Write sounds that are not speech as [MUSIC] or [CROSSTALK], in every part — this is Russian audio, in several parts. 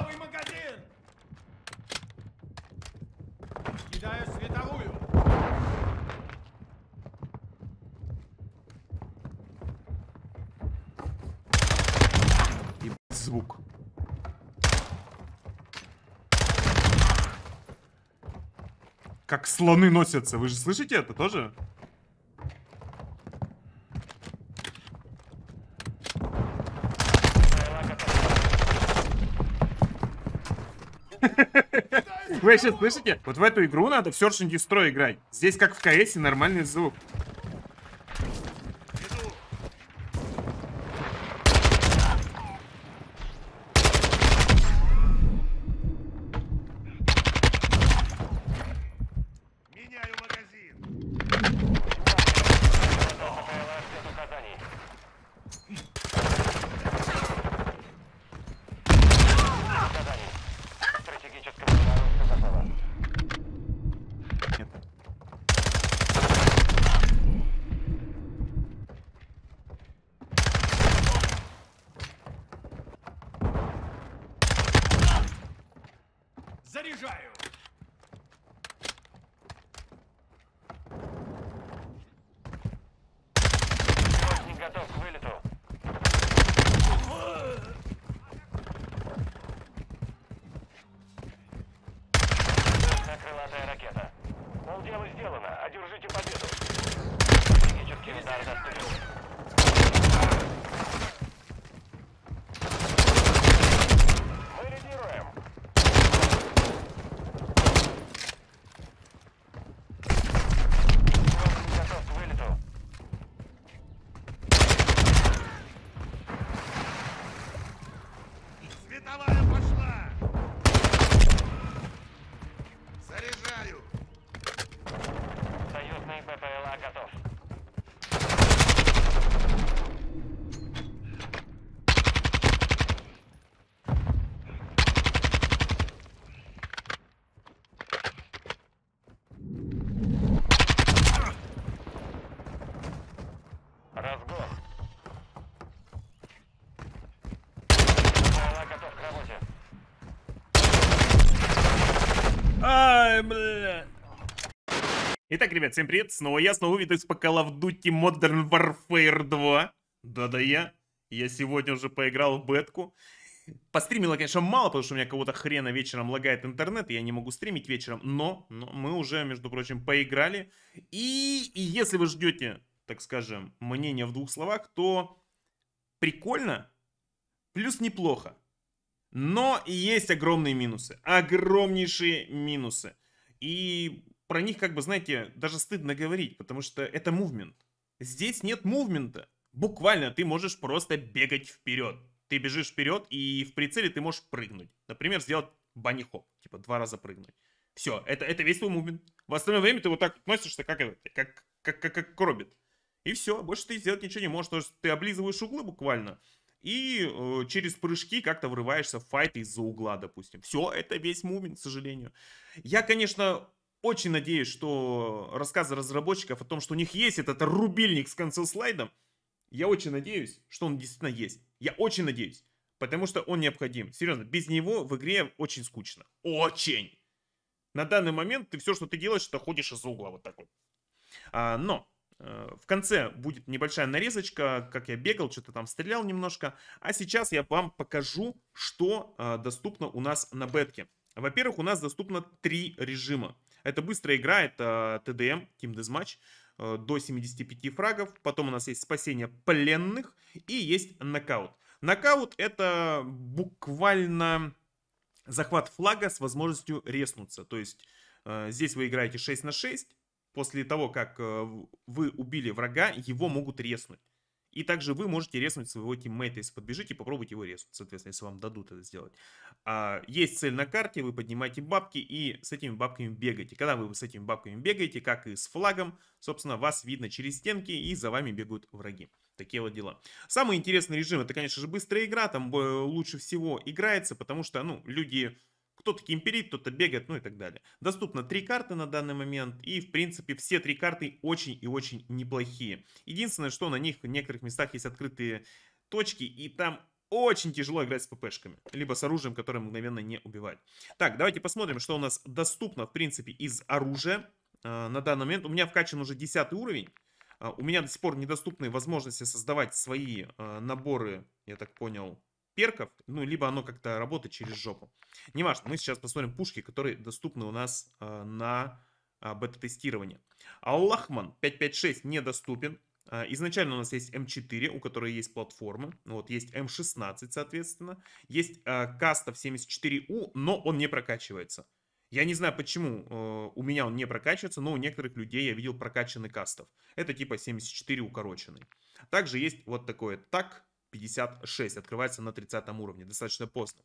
Новый магазин! Кидаю световую! Ебать звук. Как слоны носятся. Вы же слышите это тоже? Вы сейчас слышите? Вот в эту игру надо в Search and Destroy играть. Здесь, как в КС, нормальный звук. Продолжаю. Итак, ребят, всем привет, снова я, снова Витекс по Call of Duty Modern Warfare 2. Да-да я, я сегодня уже поиграл в бетку. Постримила, конечно, мало, потому что у меня кого-то хрена вечером лагает интернет, и я не могу стримить вечером, но, но мы уже, между прочим, поиграли. И, и если вы ждете, так скажем, мнения в двух словах, то прикольно, плюс неплохо. Но есть огромные минусы, огромнейшие минусы. И про них, как бы, знаете, даже стыдно говорить, потому что это мувмент. Здесь нет мувмента. Буквально ты можешь просто бегать вперед. Ты бежишь вперед, и в прицеле ты можешь прыгнуть. Например, сделать банихоп типа два раза прыгнуть. Все, это, это весь твой мувмент. В остальное время ты вот так относишься, как, как, как, как, как кробит И все, больше ты сделать ничего не можешь, то есть ты облизываешь углы буквально. И э, через прыжки как-то врываешься в файт из-за угла, допустим. Все, это весь мувмент, к сожалению. Я, конечно, очень надеюсь, что рассказы разработчиков о том, что у них есть этот рубильник с канцел-слайдом, я очень надеюсь, что он действительно есть. Я очень надеюсь, потому что он необходим. Серьезно, без него в игре очень скучно. Очень! На данный момент ты все, что ты делаешь, это ходишь из угла вот так вот. А, но э, в конце будет небольшая нарезочка, как я бегал, что-то там стрелял немножко. А сейчас я вам покажу, что э, доступно у нас на бетке. Во-первых, у нас доступно три режима. Это быстрая игра, это э, ТДМ, Team Deathmatch, э, до 75 фрагов. Потом у нас есть спасение пленных и есть нокаут. Нокаут это буквально захват флага с возможностью реснуться. То есть э, здесь вы играете 6 на 6. После того, как вы убили врага, его могут реснуть. И также вы можете резнуть своего тиммейта, если подбежите, попробуйте его резнуть, соответственно, если вам дадут это сделать. А, есть цель на карте, вы поднимаете бабки и с этими бабками бегаете. Когда вы с этими бабками бегаете, как и с флагом, собственно, вас видно через стенки и за вами бегут враги. Такие вот дела. Самый интересный режим, это, конечно же, быстрая игра, там э, лучше всего играется, потому что, ну, люди кто-то кемперит, кто-то бегает, ну и так далее. Доступно три карты на данный момент, и в принципе все три карты очень и очень неплохие. Единственное, что на них в некоторых местах есть открытые точки, и там очень тяжело играть с ППшками, либо с оружием, которое мгновенно не убивает. Так, давайте посмотрим, что у нас доступно, в принципе, из оружия э, на данный момент. У меня вкачан уже 10 уровень. Э, у меня до сих пор недоступны возможности создавать свои э, наборы, я так понял, перков, ну, либо оно как-то работает через жопу. Неважно, мы сейчас посмотрим пушки, которые доступны у нас э, на э, бета-тестирование. Аллахман 556 недоступен. А, изначально у нас есть М4, эм у которой есть платформы. Вот, есть М16, эм соответственно. Есть э, Кастов 74У, но он не прокачивается. Я не знаю, почему э, у меня он не прокачивается, но у некоторых людей я видел прокачанный кастов. Это типа 74 укороченный. Также есть вот такое так 56, открывается на 30 уровне, достаточно поздно.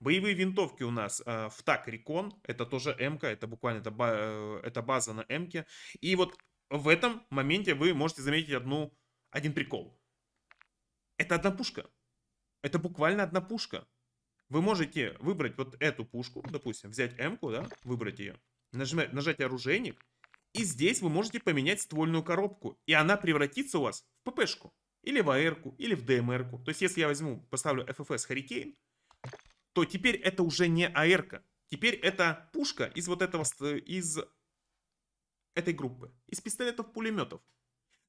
Боевые винтовки у нас э, в так Рекон, это тоже м это буквально это, э, это база на м -ке. И вот в этом моменте вы можете заметить одну, один прикол. Это одна пушка. Это буквально одна пушка. Вы можете выбрать вот эту пушку, допустим, взять м да, выбрать ее, нажимать, нажать оружейник, и здесь вы можете поменять ствольную коробку, и она превратится у вас в ППшку или в ар или в ДМР-ку. То есть, если я возьму, поставлю FFS Hurricane, то теперь это уже не АР-ка. Теперь это пушка из вот этого, из этой группы. Из пистолетов-пулеметов.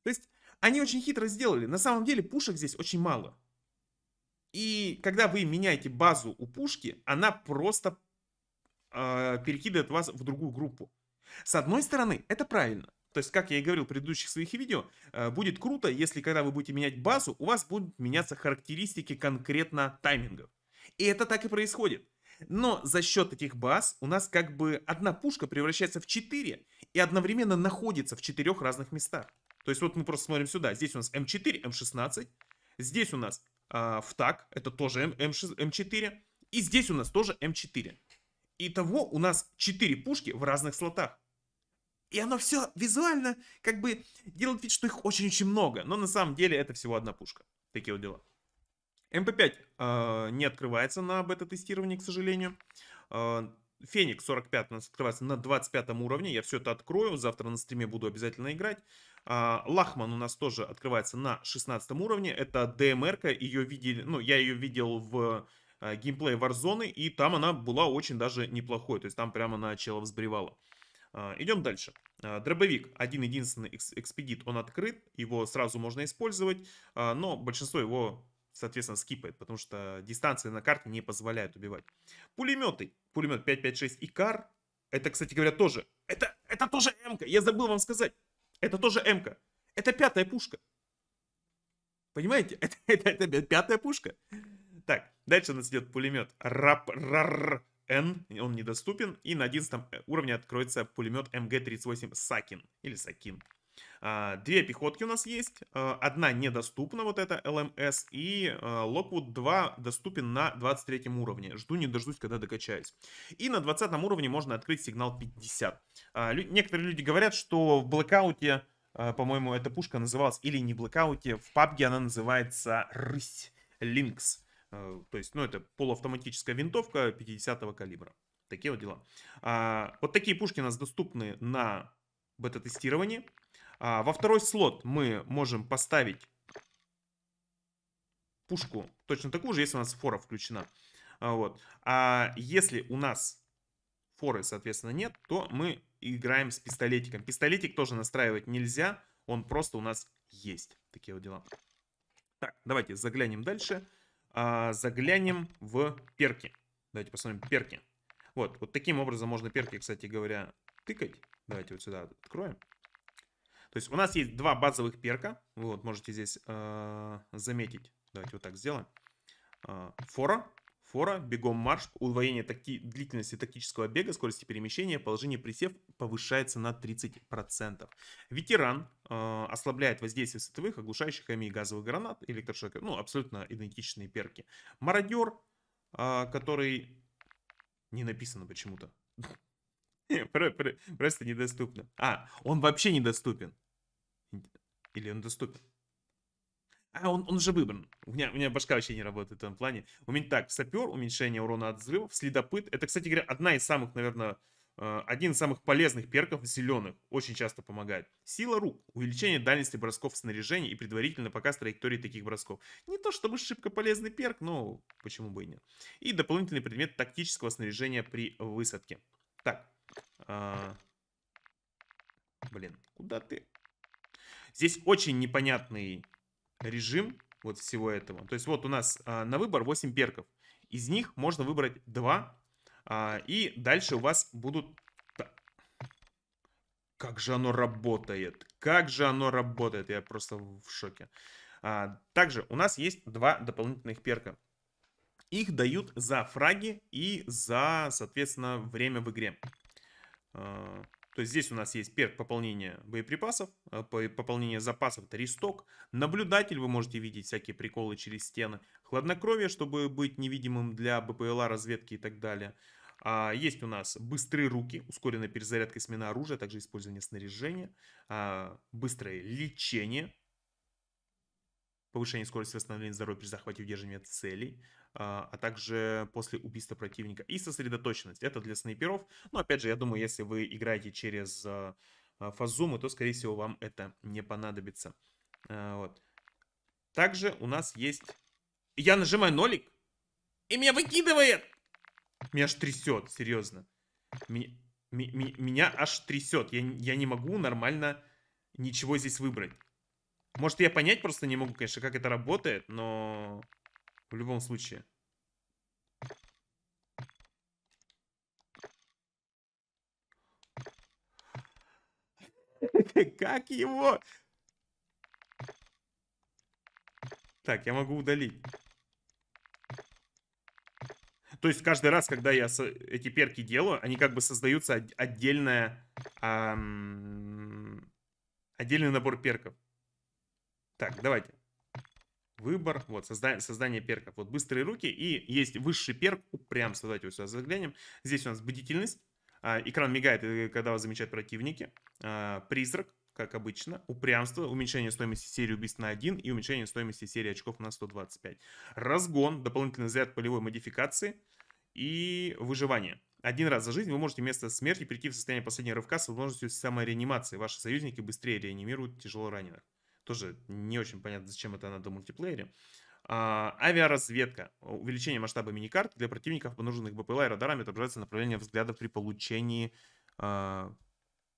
То есть, они очень хитро сделали. На самом деле, пушек здесь очень мало. И когда вы меняете базу у пушки, она просто э, перекидывает вас в другую группу. С одной стороны, это правильно. То есть, как я и говорил в предыдущих своих видео, э, будет круто, если когда вы будете менять базу, у вас будут меняться характеристики конкретно таймингов. И это так и происходит. Но за счет этих баз у нас как бы одна пушка превращается в 4 и одновременно находится в четырех разных местах. То есть вот мы просто смотрим сюда. Здесь у нас М4, эм М16. Эм здесь у нас э, ВТАК, это тоже М, М6, М4. И здесь у нас тоже М4. Эм Итого у нас 4 пушки в разных слотах. И оно все визуально как бы делает вид, что их очень-очень много. Но на самом деле это всего одна пушка. Такие вот дела. МП-5 э, а, не открывается на бета-тестировании, к сожалению. Э, Феникс 45 у нас открывается на 25 уровне. Я все это открою. Завтра на стриме буду обязательно играть. Э, Лахман у нас тоже открывается на 16 уровне. Это ДМР-ка. Ее видели, ну, я ее видел в э, геймплее Warzone. И там она была очень даже неплохой. То есть там прямо на чела взбревала. А, идем дальше. А, дробовик, один единственный экспедит, он открыт, его сразу можно использовать, а, но большинство его, соответственно, скипает, потому что дистанции на карте не позволяют убивать. Пулеметы, пулемет 5.56 Икар, это, кстати говоря, тоже, это, это тоже МК, я забыл вам сказать, это тоже МК, это пятая пушка. Понимаете, [LAUGHS] это, это, это пятая пушка. Так, дальше у нас идет пулемет. Рап, рар, Н, он недоступен, и на 11 э, уровне откроется пулемет МГ-38 Сакин, или Сакин. А, две пехотки у нас есть, а, одна недоступна, вот эта ЛМС, и Локвуд а, 2 доступен на 23 уровне. Жду не дождусь, когда докачаюсь. И на 20 уровне можно открыть сигнал 50. Некоторые люди говорят, что в блокауте, по-моему, эта пушка называлась, или не блокауте, в пабге она называется Рысь, Линкс. Э, то есть, ну, это полуавтоматическая винтовка 50-го калибра. Такие вот дела. А, вот такие пушки у нас доступны на бета-тестировании. А, во второй слот мы можем поставить пушку точно такую же, если у нас фора включена. А, вот. А если у нас форы, соответственно, нет, то мы играем с пистолетиком. Пистолетик тоже настраивать нельзя, он просто у нас есть. Такие вот дела. Так, давайте заглянем дальше а, заглянем в перки. Давайте посмотрим перки. Вот, вот таким образом можно перки, кстати говоря, тыкать. Давайте вот сюда откроем. То есть у нас есть два базовых перка. Вы вот можете здесь э, заметить. Давайте вот так сделаем. Э, фора Фора, бегом марш, удвоение таки, длительности тактического бега, скорости перемещения, положение присев повышается на 30%. Ветеран э, ослабляет воздействие световых, оглушающих ами газовых гранат, электрошока, ну, абсолютно идентичные перки. Мародер, э, который не написано почему-то. [LAUGHS] Просто недоступно. А, он вообще недоступен. Или он доступен? А, он, он уже выбран. У меня, у меня башка вообще не работает в этом плане. У меня так, сапер, уменьшение урона от взрывов, следопыт. Это, кстати говоря, одна из самых, наверное, э, один из самых полезных перков зеленых. Очень часто помогает. Сила рук. Увеличение дальности бросков снаряжения и предварительный показ траектории таких бросков. Не то чтобы шибко полезный перк, но почему бы и нет. И дополнительный предмет тактического снаряжения при высадке. Так. А... Блин, куда ты? Здесь очень непонятный режим вот всего этого. То есть вот у нас а, на выбор 8 перков. Из них можно выбрать 2. А, и дальше у вас будут... Как же оно работает? Как же оно работает? Я просто в шоке. А, также у нас есть два дополнительных перка. Их дают за фраги и за, соответственно, время в игре. То есть здесь у нас есть перк пополнения боеприпасов, э, пополнение запасов, это ресток. Наблюдатель, вы можете видеть всякие приколы через стены. Хладнокровие, чтобы быть невидимым для БПЛА, разведки и так далее. А, есть у нас быстрые руки, ускоренная перезарядка и смена оружия, а также использование снаряжения, а, быстрое лечение, повышение скорости восстановления здоровья при захвате и удерживании целей, а, а также после убийства противника. И сосредоточенность. Это для снайперов. Но опять же, я думаю, если вы играете через а, а, фазумы, то, скорее всего, вам это не понадобится. Вот. Также у нас есть... Я нажимаю нолик, и меня выкидывает! Меня аж трясет, серьезно. Меня, меня, меня аж трясет. Я, я не могу нормально ничего здесь выбрать. Может, я понять просто не могу, конечно, как это работает, но... В любом случае. [LAUGHS] Как его? Так, я могу удалить. То есть каждый раз, когда я эти перки делаю, они как бы создаются отдельная, эм, отдельный набор перков. Так, давайте выбор, вот, создание, создание перков, вот, быстрые руки, и есть высший перк, упрямство, давайте вот сюда заглянем, здесь у нас бдительность, а, экран мигает, э, когда вас замечают противники, а, призрак, как обычно, упрямство, уменьшение стоимости серии убийств на 1 и уменьшение стоимости серии очков на 125, разгон, дополнительный заряд полевой модификации и выживание. Один раз за жизнь вы можете вместо смерти перейти в состояние последнего рывка с возможностью самореанимации. Ваши союзники быстрее реанимируют тяжело раненых. Тоже не очень понятно, зачем это надо в мультиплеере. А, авиаразведка. Увеличение масштаба миникарт для противников, понуженных БПЛА и радарами, отображается направление взгляда при получении... А,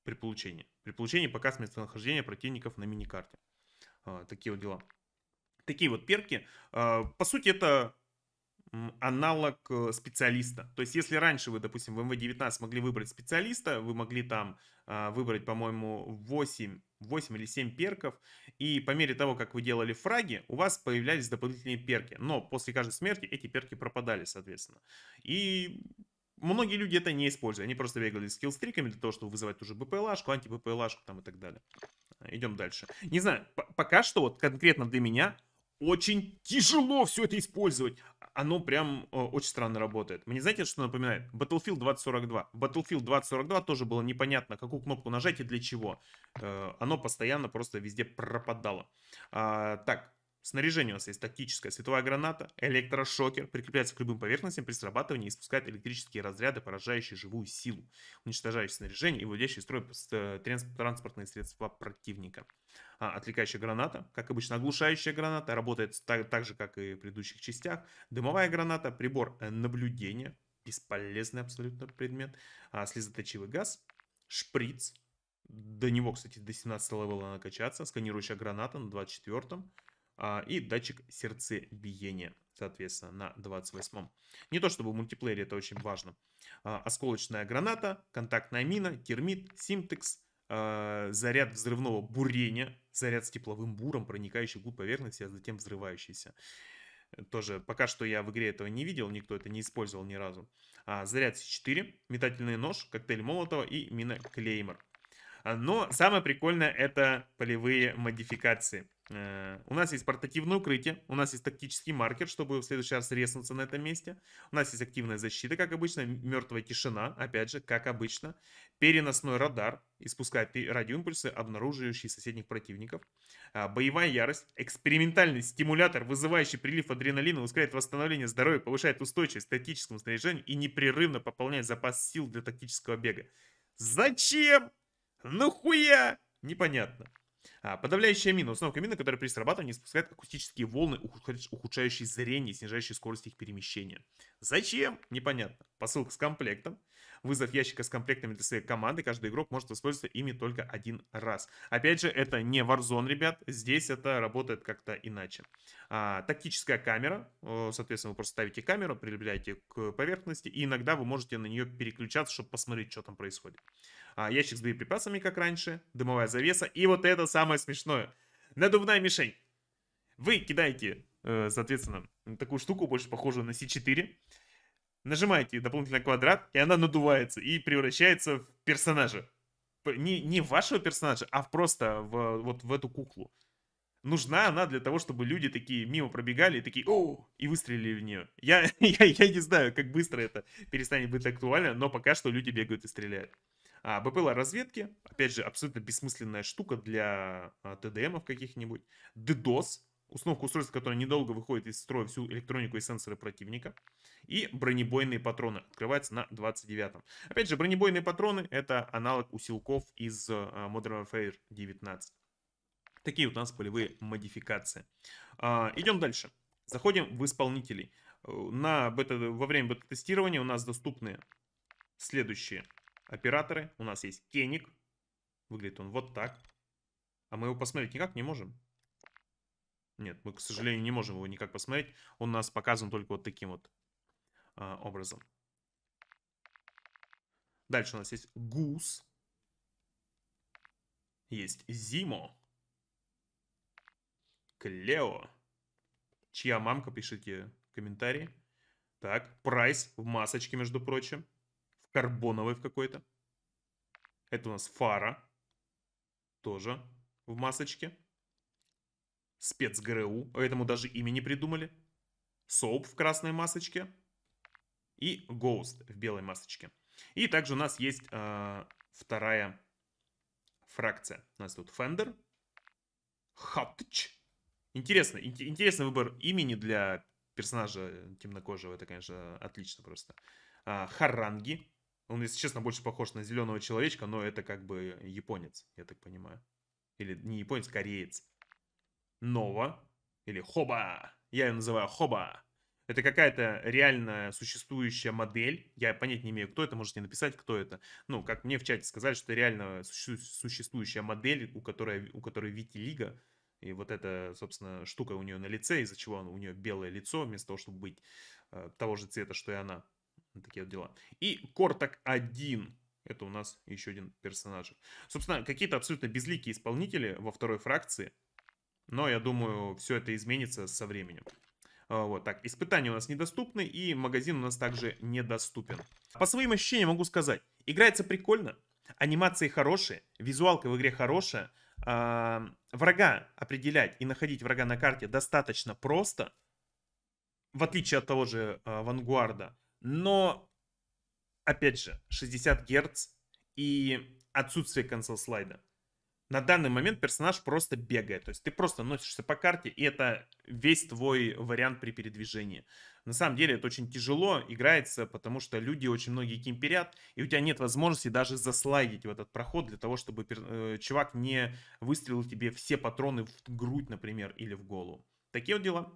при получении. При получении показ местонахождения противников на миникарте. А, такие вот дела. Такие вот перки. А, по сути, это аналог э, специалиста. То есть, если раньше вы, допустим, в МВ-19 могли выбрать специалиста, вы могли там а, выбрать, по-моему, 8, 8 или 7 перков, и по мере того, как вы делали фраги, у вас появлялись дополнительные перки. Но после каждой смерти эти перки пропадали, соответственно. И многие люди это не используют. Они просто бегали с скиллстриками для того, чтобы вызывать уже же БПЛАшку, анти-БПЛАшку там и так далее. Идем дальше. Не знаю, пока что вот конкретно для меня очень тяжело все это использовать. Оно прям э, очень странно работает. Мне знаете, что напоминает? Battlefield 2042. Battlefield 2042 тоже было непонятно, какую кнопку нажать и для чего. Э, оно постоянно просто везде пропадало. А, так, Снаряжение у нас есть тактическая световая граната, электрошокер, прикрепляется к любым поверхностям при срабатывании и испускает электрические разряды, поражающие живую силу, уничтожающие снаряжение и выводящие строй э, транспортные средства противника. А, отвлекающая граната, как обычно, оглушающая граната, работает так, так же, как и в предыдущих частях. Дымовая граната, прибор э, наблюдения, бесполезный абсолютно предмет, а, слезоточивый газ, шприц, до него, кстати, до 17 левела накачаться, сканирующая граната на 24 а, и датчик сердцебиения, соответственно, на 28-м. Не то чтобы в мультиплеере это очень важно. А, осколочная граната, контактная мина, термит, симтекс, а, заряд взрывного бурения, заряд с тепловым буром, проникающий глубь поверхности, а затем взрывающийся. Тоже пока что я в игре этого не видел, никто это не использовал ни разу. А, заряд С4, метательный нож, коктейль Молотова и мина Клеймор. А, но самое прикольное это полевые модификации. Э, у нас есть портативное укрытие, у нас есть тактический маркер, чтобы в следующий раз резнуться на этом месте. У нас есть активная защита, как обычно, мертвая тишина, опять же, как обычно. Переносной радар, испускает радиоимпульсы, обнаруживающие соседних противников. А, боевая ярость, экспериментальный стимулятор, вызывающий прилив адреналина, ускоряет восстановление здоровья, повышает устойчивость к тактическому снаряжению и непрерывно пополняет запас сил для тактического бега. Зачем? Ну хуя! Непонятно. А, подавляющая мина. Установка мины, которая при срабатывании спускает акустические волны, ухудшающие зрение, снижающие скорость их перемещения. Зачем? Непонятно. Посылка с комплектом. Вызов ящика с комплектами для своей команды каждый игрок может воспользоваться ими только один раз. Опять же, это не Warzone, ребят. Здесь это работает как-то иначе. А, тактическая камера. Соответственно, вы просто ставите камеру, прилепляете к поверхности. И иногда вы можете на нее переключаться, чтобы посмотреть, что там происходит. А, ящик с боеприпасами, как раньше. Дымовая завеса. И вот это самое смешное. Надувная мишень. Вы кидаете, э, соответственно, такую штуку, больше похожую на C4 нажимаете дополнительный квадрат, и она надувается и превращается в персонажа. Не, не вашего персонажа, а просто в, вот в эту куклу. Нужна она для того, чтобы люди такие мимо пробегали и такие «О!» и выстрелили в нее. Я, [LAUGHS] я, я не знаю, как быстро это перестанет быть актуально, но пока что люди бегают и стреляют. А БПЛА разведки, опять же, абсолютно бессмысленная штука для а, ТДМов каких-нибудь. ДДОС, установка устройства, которое недолго выходит из строя всю электронику и сенсоры противника, и бронебойные патроны, открывается на 29-м. Опять же, бронебойные патроны — это аналог усилков из э, Modern Warfare 19. Такие вот у нас полевые модификации. А, идем дальше. Заходим в исполнителей. Э, на бета, во время бета-тестирования у нас доступны следующие операторы. У нас есть Кеник. Выглядит он вот так. А мы его посмотреть никак не можем. Нет, мы, к сожалению, не можем его никак посмотреть. Он у нас показан только вот таким вот э, образом. Дальше у нас есть гус. Есть Зимо. Клео. Чья мамка, пишите комментарии. Так, прайс в масочке, между прочим. В карбоновой в какой-то. Это у нас фара. Тоже в масочке спецГРУ, этому даже имени придумали, Соуп в красной масочке и Гоуст в белой масочке. И также у нас есть э, вторая фракция. У нас тут Фендер, Хаттч. Интересно, ин- интересный выбор имени для персонажа темнокожего. Это, конечно, отлично просто. Э, а, Харанги. Он, если честно, больше похож на зеленого человечка, но это как бы японец, я так понимаю. Или не японец, кореец. Нова или Хоба. Я ее называю Хоба. Это какая-то реально существующая модель. Я понять не имею, кто это, можете написать, кто это. Ну, как мне в чате сказали, что это реально существующая модель, у которой, у которой Вити Лига. И вот эта, собственно, штука у нее на лице, из-за чего у нее белое лицо, вместо того, чтобы быть э, того же цвета, что и она. Такие вот дела. И Кортак-1. Это у нас еще один персонаж. Собственно, какие-то абсолютно безликие исполнители во второй фракции, но я думаю, все это изменится со временем. А, вот так, испытания у нас недоступны, и магазин у нас также недоступен. По своим ощущениям могу сказать, играется прикольно, анимации хорошие, визуалка в игре хорошая, а, врага определять и находить врага на карте достаточно просто, в отличие от того же а, Вангуарда, но, опять же, 60 Гц и отсутствие консол слайда на данный момент персонаж просто бегает. То есть ты просто носишься по карте, и это весь твой вариант при передвижении. На самом деле это очень тяжело играется, потому что люди очень многие кемперят, и у тебя нет возможности даже заслайдить в этот проход для того, чтобы э, чувак не выстрелил тебе все патроны в грудь, например, или в голову. Такие вот дела.